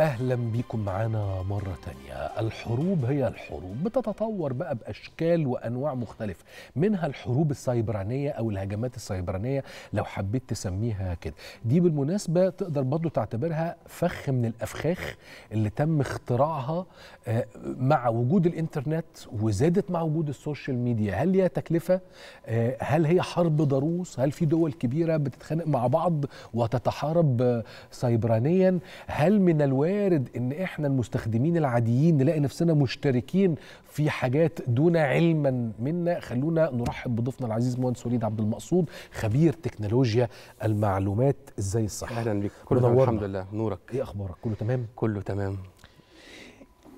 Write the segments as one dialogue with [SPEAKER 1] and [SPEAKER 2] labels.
[SPEAKER 1] اهلا بيكم معانا مره تانية الحروب هي الحروب بتتطور بقى باشكال وانواع مختلفه منها الحروب السيبرانيه او الهجمات السيبرانيه لو حبيت تسميها كده دي بالمناسبه تقدر برضه تعتبرها فخ من الافخاخ اللي تم اختراعها آه، مع وجود الانترنت وزادت مع وجود السوشيال ميديا هل ليها تكلفه آه، هل هي حرب ضروس هل في دول كبيره بتتخانق مع بعض وتتحارب سيبرانيا هل من الواجب وارد ان احنا المستخدمين العاديين نلاقي نفسنا مشتركين في حاجات دون علما منا خلونا نرحب بضيفنا العزيز مهندس وليد عبد المقصود خبير تكنولوجيا المعلومات ازاي الصحه اهلا بك كله تمام الحمد لله نورك ايه اخبارك
[SPEAKER 2] كله تمام كله تمام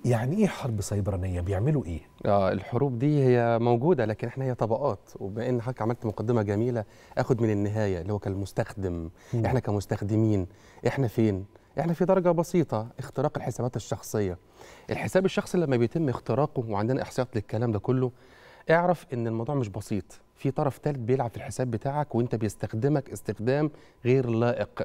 [SPEAKER 1] يعني ايه حرب سيبرانيه بيعملوا ايه
[SPEAKER 2] اه الحروب دي هي موجوده لكن احنا هي طبقات وبما ان حضرتك عملت مقدمه جميله اخد من النهايه اللي هو كالمستخدم احنا كمستخدمين احنا فين احنا يعني في درجه بسيطه اختراق الحسابات الشخصيه الحساب الشخصي لما بيتم اختراقه وعندنا احصاءات للكلام ده كله اعرف ان الموضوع مش بسيط في طرف ثالث بيلعب في الحساب بتاعك وانت بيستخدمك استخدام غير لائق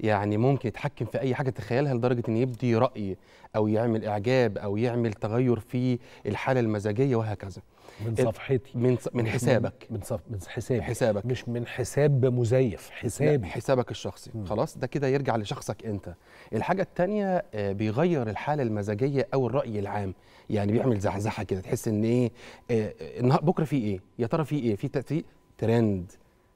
[SPEAKER 2] يعني ممكن يتحكم في اي حاجه تخيلها لدرجه ان يبدي راي او يعمل اعجاب او يعمل تغير في الحاله المزاجيه وهكذا من صفحتي
[SPEAKER 1] من من حسابك من صف من حسابك حسابك مش من حساب مزيف
[SPEAKER 2] حسابي حسابك الشخصي م. خلاص ده كده يرجع لشخصك انت الحاجه الثانيه آه، بيغير الحاله المزاجيه او الراي العام يعني بيعمل زحزحه كده تحس ان ايه آه، آه، بكره في ايه يا ترى في ايه في ترند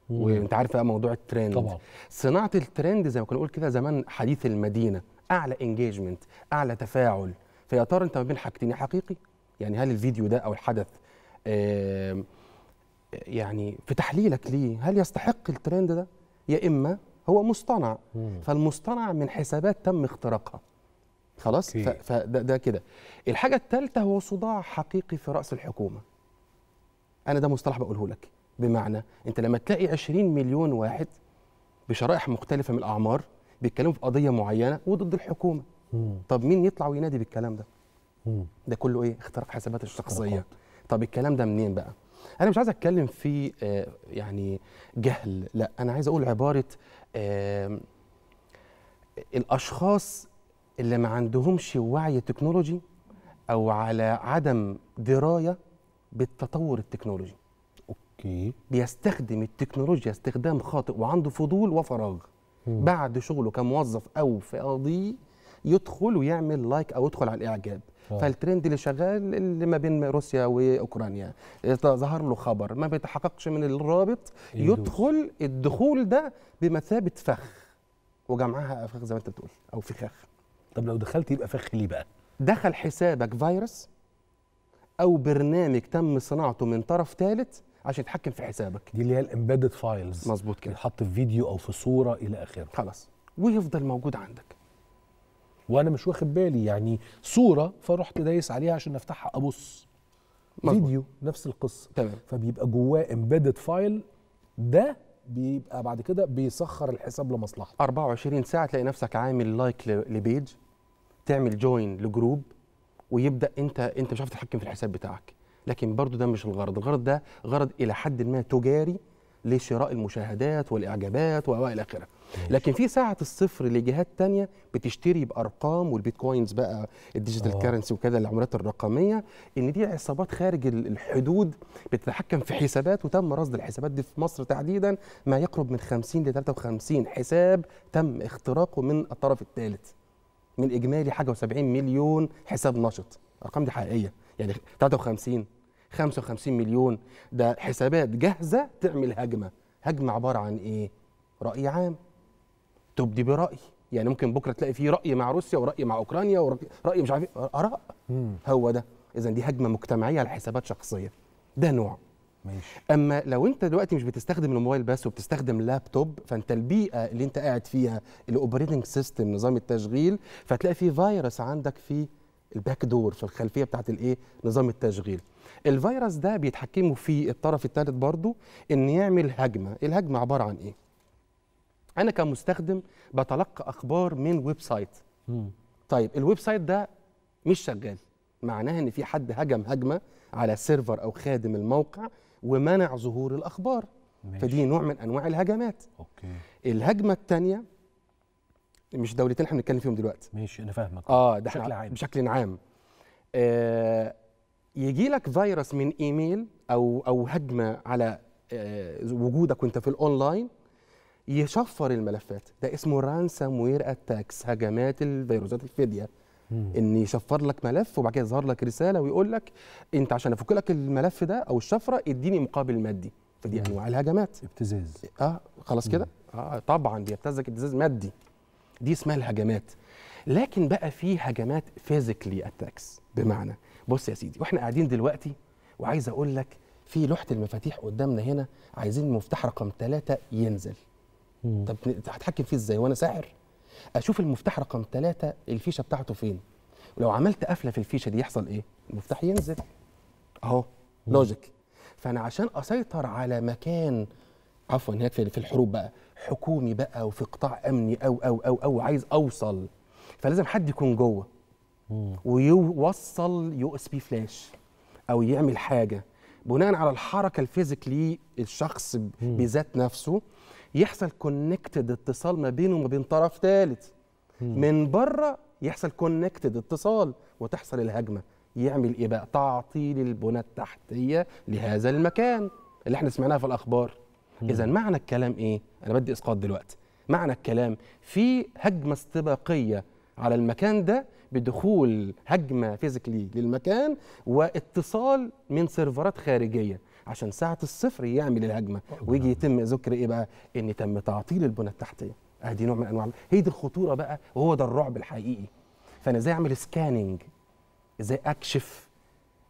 [SPEAKER 2] وانت عارف بقى موضوع الترند طبعا صناعه الترند زي ما كنا نقول كده زمان حديث المدينه اعلى انجيجمنت اعلى تفاعل فيا ترى انت ما بين حاجتين حقيقي يعني هل الفيديو ده او الحدث يعني في تحليلك ليه هل يستحق الترند ده يا اما هو مصطنع مم. فالمصطنع من حسابات تم اختراقها خلاص كي. فده ده كده الحاجه الثالثه هو صداع حقيقي في راس الحكومه انا ده مصطلح بقوله لك بمعنى انت لما تلاقي 20 مليون واحد بشرائح مختلفه من الاعمار بيتكلموا في قضيه معينه وضد الحكومه مم. طب مين يطلع وينادي بالكلام ده مم. ده كله ايه اختراق حسابات الشخصيه اختراقات. طب الكلام ده منين بقى انا مش عايز اتكلم في آه يعني جهل لا انا عايز اقول عباره آه الاشخاص اللي ما عندهمش وعي تكنولوجي او على عدم درايه بالتطور التكنولوجي اوكي بيستخدم التكنولوجيا استخدام خاطئ وعنده فضول وفراغ مم. بعد شغله كموظف او في قضيه يدخل ويعمل لايك او يدخل على الاعجاب آه. فالترند اللي شغال اللي ما بين روسيا واوكرانيا ظهر له خبر ما بيتحققش من الرابط يدخل الدخول ده بمثابه فخ وجمعها افخ زي ما انت بتقول او فخاخ طب لو دخلت يبقى فخ ليه بقى دخل حسابك فيروس او برنامج تم صناعته من طرف ثالث عشان يتحكم في حسابك دي اللي هي الامبيدد فايلز مظبوط كده يتحط في فيديو
[SPEAKER 1] او في صوره الى اخره خلاص ويفضل موجود عندك وانا مش واخد بالي يعني صوره فرحت دايس عليها عشان افتحها ابص مزبوط. فيديو نفس القصه تمام فبيبقى جواه امبيدد فايل ده بيبقى بعد كده بيسخر الحساب لمصلحته
[SPEAKER 2] 24 ساعه تلاقي نفسك عامل لايك لبيج تعمل جوين لجروب ويبدا انت انت مش عارف تتحكم في الحساب بتاعك لكن برضو ده مش الغرض الغرض ده غرض إلى حد ما تجاري لشراء المشاهدات والإعجابات وإلى آخره لكن في ساعة الصفر لجهات تانية بتشتري بأرقام والبيتكوينز بقى الديجيتال آه. كارنسي وكذا العملات الرقمية إن دي عصابات خارج الحدود بتتحكم في حسابات وتم رصد الحسابات دي في مصر تحديدا ما يقرب من 50 ل 53 حساب تم اختراقه من الطرف الثالث من إجمالي حاجة و70 مليون حساب نشط الأرقام دي حقيقية يعني 53 55 مليون ده حسابات جاهزه تعمل هجمه هجمه عباره عن ايه راي عام تبدي براي يعني ممكن بكره تلاقي فيه راي مع روسيا وراي مع اوكرانيا وراي مش عارف إيه. اراء هو ده اذا دي هجمه مجتمعيه على حسابات شخصيه ده نوع ماشي. اما لو انت دلوقتي مش بتستخدم الموبايل بس وبتستخدم لابتوب فانت البيئه اللي انت قاعد فيها الاوبريتنج سيستم نظام التشغيل فتلاقي في فيروس عندك في الباك دور في الخلفيه بتاعت الايه نظام التشغيل الفيروس ده بيتحكموا في الطرف الثالث برضو ان يعمل هجمه الهجمه عباره عن ايه انا كمستخدم بتلقى اخبار من ويب سايت طيب الويب سايت ده مش شغال معناها ان في حد هجم هجمه على سيرفر او خادم الموقع ومنع ظهور الاخبار ماشي. فدي نوع من انواع الهجمات اوكي الهجمه الثانيه مش دولتين احنا بنتكلم فيهم دلوقتي
[SPEAKER 1] ماشي انا فاهمك
[SPEAKER 2] اه ده بشكل عام بشكل عام آه يجي لك فيروس من ايميل او او هجمه على آه وجودك وانت في الاونلاين يشفر الملفات ده اسمه رانسام وير اتاكس هجمات الفيروسات الفديه ان يشفر لك ملف وبعد كده يظهر لك رساله ويقول لك انت عشان افك لك الملف ده او الشفره اديني مقابل مادي فدي انواع الهجمات ابتزاز اه خلاص كده اه طبعا بيبتزك ابتزاز مادي دي اسمها الهجمات لكن بقى في هجمات فيزيكلي اتاكس بمعنى بص يا سيدي واحنا قاعدين دلوقتي وعايز اقول لك في لوحه المفاتيح قدامنا هنا عايزين مفتاح رقم ثلاثة ينزل مم. طب هتحكم فيه ازاي وانا ساحر اشوف المفتاح رقم ثلاثة الفيشه بتاعته فين ولو عملت قفله في الفيشه دي يحصل ايه المفتاح ينزل اهو لوجيك فانا عشان اسيطر على مكان عفوا هناك في الحروب بقى حكومي بقى وفي قطاع امني او او او او عايز اوصل فلازم حد يكون جوه ويوصل يو اس بي فلاش او يعمل حاجه بناء على الحركه الفيزيكلي الشخص بذات نفسه يحصل كونكتد اتصال ما بينه وما بين طرف ثالث من بره يحصل كونكتد اتصال وتحصل الهجمه يعمل ايه بقى تعطيل البنى التحتيه لهذا المكان اللي احنا سمعناها في الاخبار اذا معنى الكلام ايه انا بدي اسقاط دلوقتي معنى الكلام في هجمه استباقيه على المكان ده بدخول هجمه فيزيكلي للمكان واتصال من سيرفرات خارجيه عشان ساعه الصفر يعمل الهجمه ويجي يتم ذكر ايه بقى ان تم تعطيل البنى التحتيه ادي نوع من انواع هي دي الخطوره بقى وهو ده الرعب الحقيقي فانا ازاي اعمل سكاننج ازاي اكشف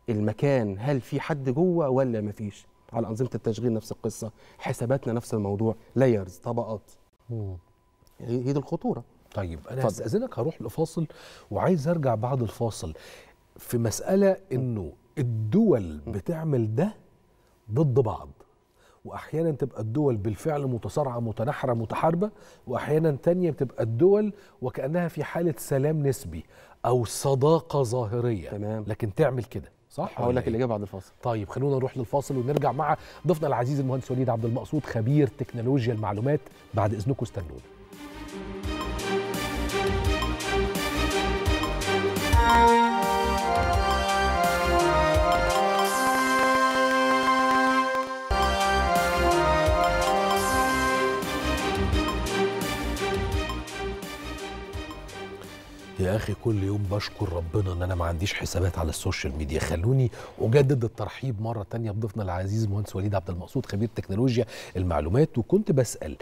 [SPEAKER 2] المكان هل في حد جوه ولا مفيش على انظمه التشغيل نفس القصه حساباتنا نفس الموضوع لايرز طبقات
[SPEAKER 1] هي دي الخطوره طيب انا هستاذنك هروح لفاصل وعايز ارجع بعد الفاصل في مساله انه الدول بتعمل ده ضد بعض واحيانا تبقى الدول بالفعل متصارعه متناحره متحاربه واحيانا تانية بتبقى الدول وكانها في حاله سلام نسبي او صداقه ظاهريه تمام. لكن تعمل كده صح هقول لك إيه؟ الاجابه بعد الفاصل طيب خلونا نروح للفاصل ونرجع مع ضيفنا العزيز المهندس وليد عبد المقصود خبير تكنولوجيا المعلومات بعد اذنكم استنونا يا اخي كل يوم بشكر ربنا ان انا ما عنديش حسابات على السوشيال ميديا خلوني اجدد الترحيب مره تانية بضيفنا العزيز المهندس وليد عبد المقصود خبير تكنولوجيا المعلومات وكنت بسال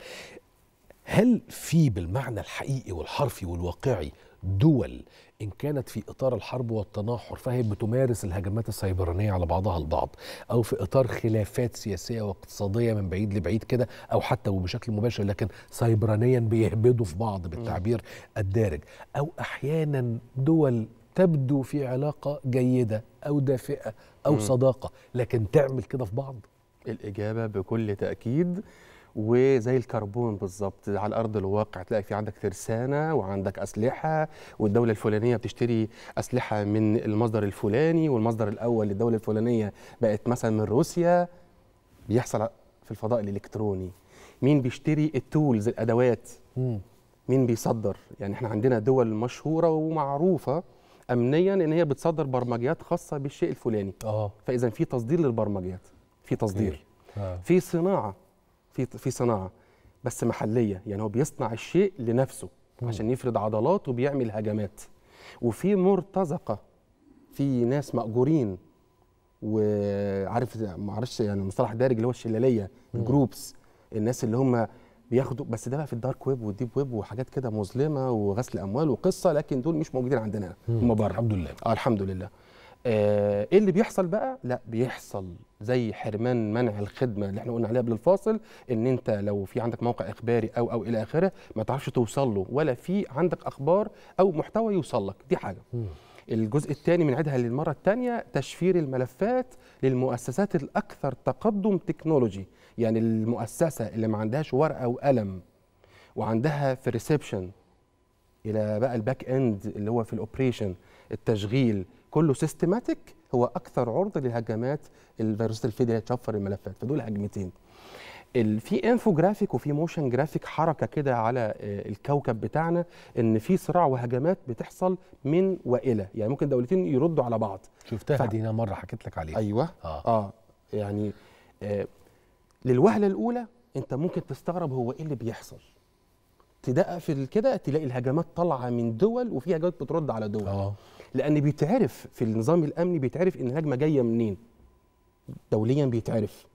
[SPEAKER 1] هل في بالمعنى الحقيقي والحرفي والواقعي دول إن كانت في إطار الحرب والتناحر فهي بتمارس الهجمات السيبرانية على بعضها البعض أو في إطار خلافات سياسية واقتصادية من بعيد لبعيد كده أو حتى وبشكل مباشر لكن سيبرانيا بيهبدوا في بعض بالتعبير الدارج أو أحيانا دول تبدو في علاقة جيدة أو دافئة أو صداقة لكن تعمل كده في بعض
[SPEAKER 2] الإجابة بكل تأكيد وزي الكربون بالظبط على ارض الواقع تلاقي في عندك ترسانه وعندك اسلحه والدوله الفلانيه بتشتري اسلحه من المصدر الفلاني والمصدر الاول للدوله الفلانيه بقت مثلا من روسيا بيحصل في الفضاء الالكتروني مين بيشتري التولز الادوات مين بيصدر يعني احنا عندنا دول مشهوره ومعروفه امنيا ان هي بتصدر برمجيات خاصه بالشيء الفلاني اه فاذا في تصدير للبرمجيات في تصدير آه. في صناعه في في صناعه بس محليه يعني هو بيصنع الشيء لنفسه عشان يفرض عضلات وبيعمل هجمات وفي مرتزقه في ناس ماجورين وعارف ما اعرفش يعني المصطلح دارج اللي هو الشلاليه الجروبس الناس اللي هم بياخدوا بس ده بقى في الدارك ويب والديب ويب وحاجات كده مظلمه وغسل اموال وقصه لكن دول مش موجودين عندنا هم بره الحمد لله اه الحمد لله آه، ايه اللي بيحصل بقى لا بيحصل زي حرمان منع الخدمه اللي احنا قلنا عليها قبل الفاصل ان انت لو في عندك موقع اخباري او او الى اخره ما تعرفش توصل له ولا في عندك اخبار او محتوى يوصل لك دي حاجه الجزء الثاني بنعيدها للمره الثانيه تشفير الملفات للمؤسسات الاكثر تقدم تكنولوجي يعني المؤسسه اللي ما عندهاش ورقه وقلم وعندها في الريسبشن الى بقى الباك اند اللي هو في الاوبريشن التشغيل كله سيستماتيك هو اكثر عرضه لهجمات الفيروسات الفيديا اللي تشفر الملفات فدول هجمتين في انفوجرافيك وفي موشن جرافيك حركه كده على آه، الكوكب بتاعنا ان في صراع وهجمات بتحصل من والى يعني ممكن دولتين يردوا على بعض شفتها ف... دي انا مره حكيت لك عليها ايوه اه, آه. يعني آه للوهله الاولى انت ممكن تستغرب هو ايه اللي بيحصل في كده تلاقي الهجمات طالعه من دول وفي هجمات بترد على دول أوه. لان بيتعرف في النظام الامني بيتعرف ان الهجمه جايه منين دوليا بيتعرف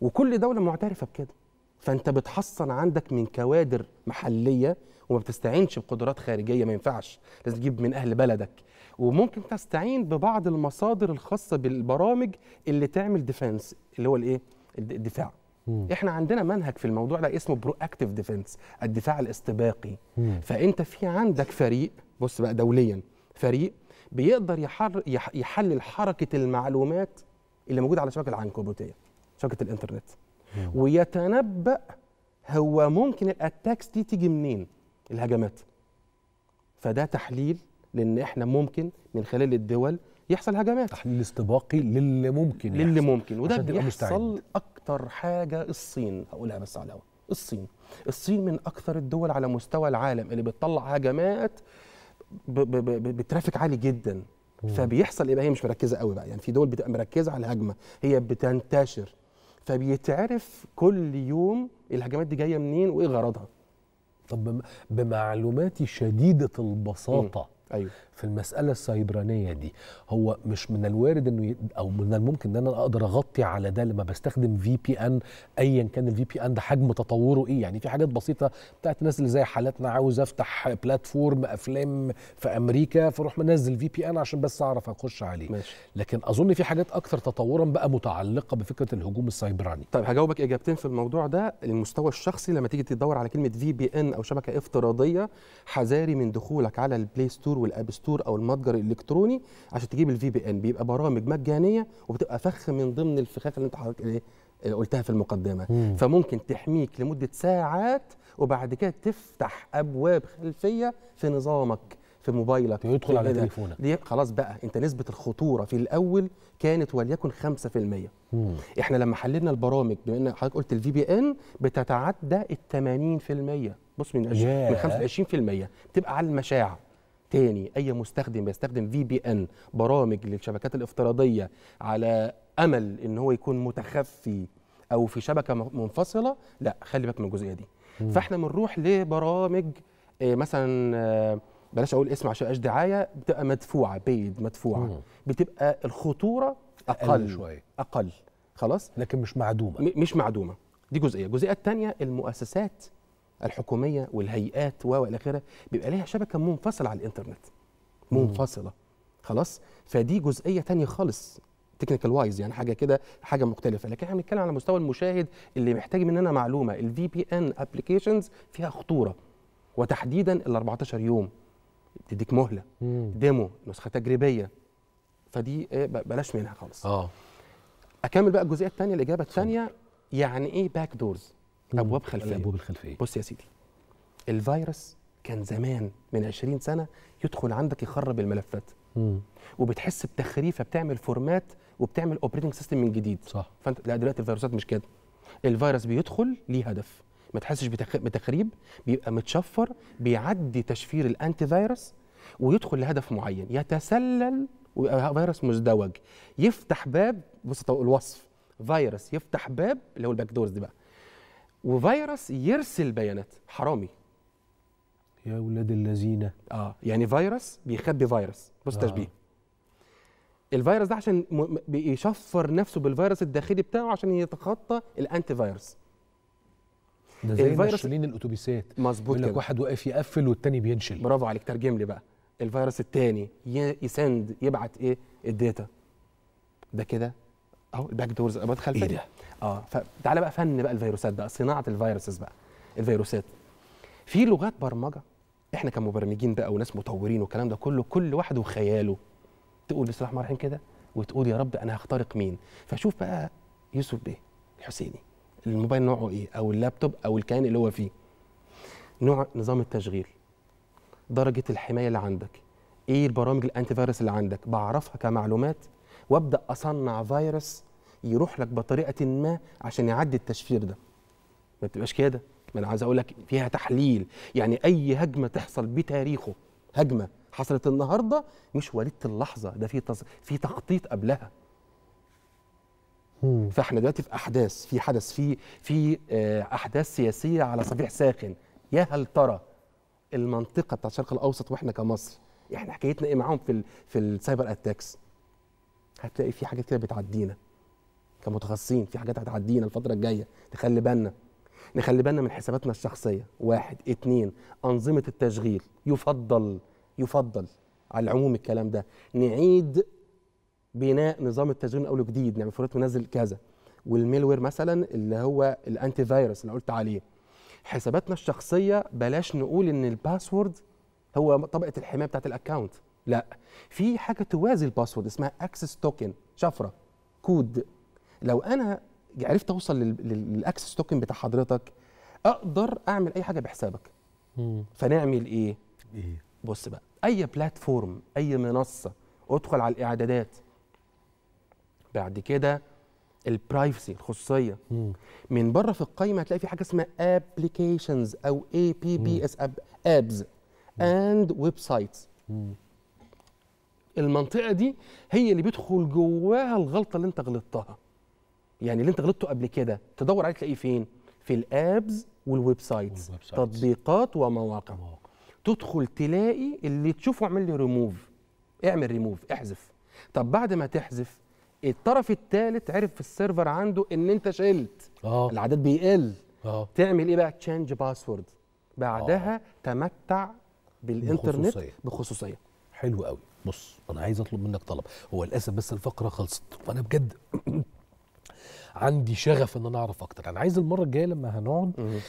[SPEAKER 2] وكل دوله معترفه بكده فانت بتحصن عندك من كوادر محليه وما بتستعينش بقدرات خارجيه ما ينفعش لازم تجيب من اهل بلدك وممكن تستعين ببعض المصادر الخاصه بالبرامج اللي تعمل ديفنس اللي هو الايه الدفاع مم. احنا عندنا منهج في الموضوع ده اسمه برو اكتف ديفنس الدفاع الاستباقي مم. فانت في عندك فريق بص بقى دوليا فريق بيقدر يحر يحلل حركه المعلومات اللي موجوده على شبكه العنكبوتيه شبكه الانترنت مم. ويتنبأ هو ممكن الاتاكس دي تيجي منين الهجمات فده تحليل لان احنا ممكن من خلال الدول يحصل هجمات تحليل استباقي للي ممكن يحصل. للي ممكن وده بيحصل اكتر حاجه الصين هقولها بس على الصين الصين من اكثر الدول على مستوى العالم اللي بتطلع هجمات بترافيك عالي جدا فبيحصل ايه بقى هي مش مركزه قوي بقى يعني في دول بتبقى مركزه على الهجمه هي
[SPEAKER 1] بتنتشر فبيتعرف كل يوم الهجمات دي جايه منين وايه غرضها طب بمعلوماتي شديده البساطه م. ايوه في المساله السيبرانيه دي هو مش من الوارد انه ي... او من الممكن ان انا اقدر اغطي على ده لما بستخدم في بي ان ايا كان الفي بي ان ده حجم تطوره ايه يعني في حاجات بسيطه بتاعت الناس اللي زي حالاتنا عاوز افتح بلاتفورم افلام في امريكا فاروح منزل في بي ان عشان بس اعرف اخش عليه ماشي. لكن اظن في حاجات اكثر تطورا بقى متعلقه بفكره الهجوم السيبراني طيب
[SPEAKER 2] هجاوبك اجابتين في الموضوع ده المستوى الشخصي لما تيجي تدور على كلمه في بي ان او شبكه افتراضيه حذاري من دخولك على البلاي ستور ستور والاب ستور او المتجر الالكتروني عشان تجيب الفي بي ان بيبقى برامج مجانيه وبتبقى فخ من ضمن الفخاخ اللي انت حضرتك إيه،, ايه قلتها في المقدمه مم. فممكن تحميك لمده ساعات وبعد كده تفتح ابواب خلفيه في نظامك في موبايلك يدخل على تليفونك دي خلاص بقى انت نسبه الخطوره في الاول كانت وليكن 5% مم. احنا لما حللنا البرامج بما ان حضرتك قلت الفي بي ان بتتعدى ال 80% بص من yeah. من 25% بتبقى على المشاع تاني اي مستخدم بيستخدم في بي ان برامج للشبكات الافتراضيه على امل ان هو يكون متخفي او في شبكه منفصله لا خلي بالك من الجزئيه دي مم. فاحنا بنروح لبرامج آه، مثلا آه، بلاش اقول اسم عشان دعايه بتبقى مدفوعه بيد مدفوعه مم. بتبقى الخطوره اقل, أقل شويه اقل خلاص لكن مش معدومه مش معدومه دي جزئيه الجزئيه الثانيه المؤسسات الحكوميه والهيئات والى اخره بيبقى ليها شبكه منفصله على الانترنت منفصله خلاص فدي جزئيه تانية خالص تكنيكال وايز يعني حاجه كده حاجه مختلفه لكن احنا بنتكلم على مستوى المشاهد اللي محتاج مننا معلومه الفي بي ان ابلكيشنز فيها خطوره وتحديدا ال 14 يوم تديك مهله مم. ديمو نسخه تجريبيه فدي آه، بلاش منها خالص اه اكمل بقى الجزئيه الثانيه الاجابه الثانيه يعني ايه باك دورز ابواب خلفيه الابواب الخلفيه بص يا سيدي الفيروس كان زمان من 20 سنه يدخل عندك يخرب الملفات مم. وبتحس بتخريفه بتعمل فورمات وبتعمل اوبريتنج سيستم من جديد صح فانت لا دلوقتي الفيروسات مش كده الفيروس بيدخل ليه هدف ما تحسش بتخريب بيبقى متشفر بيعدي تشفير الانتي فيروس ويدخل لهدف معين يتسلل ويبقى فيروس مزدوج يفتح باب بص الوصف فيروس يفتح باب اللي هو الباك دورز دي بقى وفيروس يرسل بيانات حرامي يا ولاد الذين اه يعني فيروس بيخبي فيروس بص آه. تشبيه الفيروس ده عشان بيشفر نفسه بالفيروس الداخلي بتاعه عشان يتخطى الانتي فيروس
[SPEAKER 1] ده زي ناشلين
[SPEAKER 2] الاتوبيسات مظبوط يقول لك واحد واقف يقفل والتاني بينشل برافو عليك ترجم لي بقى الفيروس التاني يسند يبعت ايه الداتا ده كده اهو الباك دورز ابواب خلفيه ايه ده؟ اه فتعالى بقى فن بقى الفيروسات بقى صناعه الفيروسز بقى الفيروسات في لغات برمجه احنا كمبرمجين بقى وناس مطورين والكلام ده كله كل واحد وخياله تقول بسم الله الرحمن الرحيم كده وتقول يا رب انا هخترق مين فشوف بقى يوسف بيه الحسيني الموبايل نوعه ايه او اللابتوب او الكائن اللي هو فيه نوع نظام التشغيل درجه الحمايه اللي عندك ايه البرامج الانتي فيروس اللي عندك بعرفها كمعلومات وابدا اصنع فيروس يروح لك بطريقه ما عشان يعدي التشفير ده ما بتبقاش كده ما انا عايز اقول لك فيها تحليل يعني اي هجمه تحصل بتاريخه هجمه حصلت النهارده مش وليده اللحظه ده في تز... في تخطيط قبلها فاحنا دلوقتي في احداث في حدث في في آه، احداث سياسيه على صفيح ساخن يا هل ترى المنطقه بتاعت الشرق الاوسط واحنا كمصر احنا يعني حكايتنا ايه معاهم في في السايبر اتاكس هتلاقي في حاجات كده بتعدينا كمتخصصين في حاجات هتعدينا الفتره الجايه نخلي بالنا نخلي بالنا من حساباتنا الشخصيه واحد اتنين انظمه التشغيل يفضل يفضل على العموم الكلام ده نعيد بناء نظام التشغيل من اول جديد نعمل فورات منزل كذا والميلوير مثلا اللي هو الانتي فيروس اللي قلت عليه حساباتنا الشخصيه بلاش نقول ان الباسورد هو طبقه الحمايه بتاعت الاكونت لا في حاجه توازي الباسورد اسمها اكسس توكن شفره كود لو انا عرفت اوصل للاكسس توكن بتاع حضرتك اقدر اعمل اي حاجه بحسابك مم. فنعمل ايه ايه بص بقى اي بلاتفورم اي منصه ادخل على الاعدادات بعد كده البرايفسي الخصوصيه من بره في القائمه هتلاقي في حاجه اسمها ابلكيشنز او اي بي بي اس ابز اند ويب سايتس المنطقه دي هي اللي بيدخل جواها الغلطه اللي انت غلطتها يعني اللي انت غلطته قبل كده تدور عليه تلاقيه فين في الابز والويب سايتس تطبيقات ومواقع مواقع. تدخل تلاقي اللي تشوفه اعمل لي ريموف اعمل ريموف احذف طب بعد ما تحذف الطرف الثالث عرف في السيرفر عنده ان انت شلت آه. العدد بيقل آه. تعمل ايه بقى تشينج باسورد بعدها آه.
[SPEAKER 1] تمتع بالانترنت بخصوصيه, بخصوصية. حلو قوي بص انا عايز اطلب منك طلب هو للاسف بس الفقره خلصت وانا بجد عندي شغف ان انا اعرف اكتر انا عايز المره الجايه لما هنقعد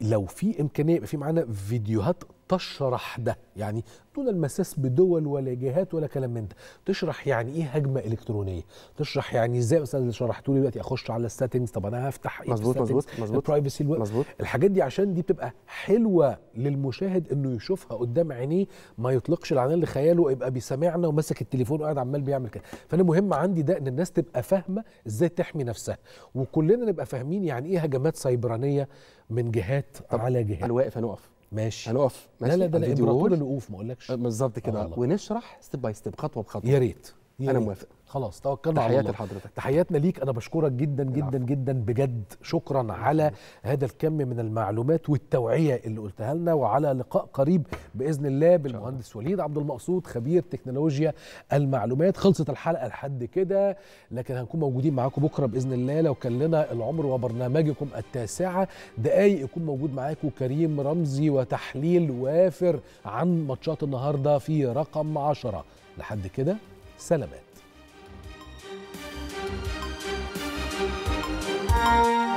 [SPEAKER 1] لو في امكانيه يبقى في معانا فيديوهات تشرح ده يعني دون المساس بدول ولا جهات ولا كلام من ده تشرح يعني ايه هجمه الكترونيه تشرح يعني ازاي مثلا شرحتوا لي دلوقتي اخش على السيتنجز طب انا هفتح ايه مظبوط مظبوط مظبوط البرايفسي مظبوط الحاجات دي عشان دي بتبقى حلوه للمشاهد انه يشوفها قدام عينيه ما يطلقش العنان لخياله يبقى بيسمعنا وماسك التليفون وقاعد عمال بيعمل كده فانا مهم عندي ده ان الناس تبقى فاهمه ازاي تحمي نفسها وكلنا نبقى فاهمين يعني ايه هجمات سيبرانيه من جهات على جهات انا واقف ماشي هنقف ماشي لا لا ده الامبراطور امبراطور الوقوف ما اقولكش بالظبط كده آه ونشرح ستيب باي ستيب خطوه بخطوه يا ريت انا موافق خلاص توكلنا على الله تحياتي لحضرتك تحياتنا ليك انا بشكرك جدا جدا العفو. جدا بجد شكرا على هذا الكم من المعلومات والتوعيه اللي قلتها لنا وعلى لقاء قريب باذن الله بالمهندس وليد عبد المقصود خبير تكنولوجيا المعلومات خلصت الحلقه لحد كده لكن هنكون موجودين معاكم بكره باذن الله لو كان لنا العمر وبرنامجكم التاسعه دقايق يكون موجود معاكم كريم رمزي وتحليل وافر عن ماتشات النهارده في رقم 10 لحد كده سلامات Música